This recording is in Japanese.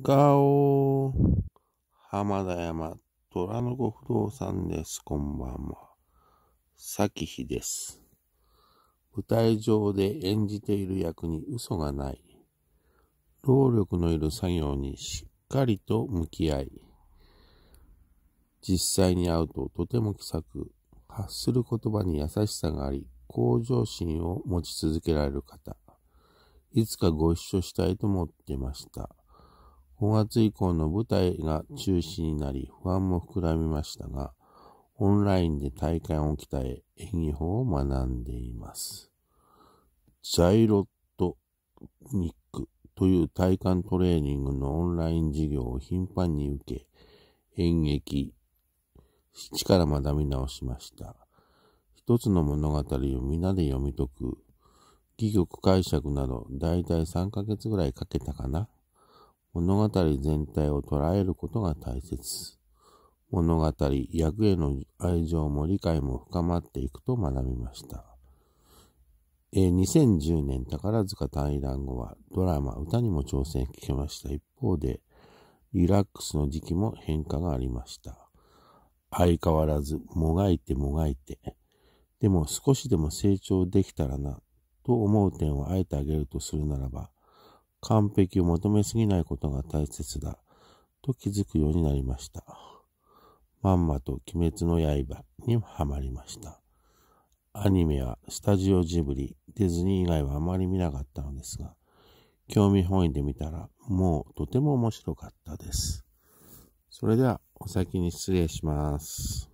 ガオ浜田山虎の子不動産です。こんばんは。さきひです。舞台上で演じている役に嘘がない。労力のいる作業にしっかりと向き合い、実際に会うととても気さく、発する言葉に優しさがあり、向上心を持ち続けられる方。いつかご一緒したいと思ってました。5月以降の舞台が中止になり不安も膨らみましたが、オンラインで体幹を鍛え演技法を学んでいます。ジャイロットニックという体幹トレーニングのオンライン授業を頻繁に受け、演劇、一から学び直しました。一つの物語を皆で読み解く、戯曲解釈など、だいたい3ヶ月ぐらいかけたかな。物語全体を捉えることが大切。物語、役への愛情も理解も深まっていくと学びました。えー、2010年宝塚位団後はドラマ、歌にも挑戦聞けました。一方で、リラックスの時期も変化がありました。相変わらず、もがいてもがいて。でも少しでも成長できたらな、と思う点をあえてあげるとするならば、完璧を求めすぎないことが大切だ、と気づくようになりました。まんまと鬼滅の刃にはまりました。アニメはスタジオジブリ、ディズニー以外はあまり見なかったのですが、興味本位で見たらもうとても面白かったです。それではお先に失礼します。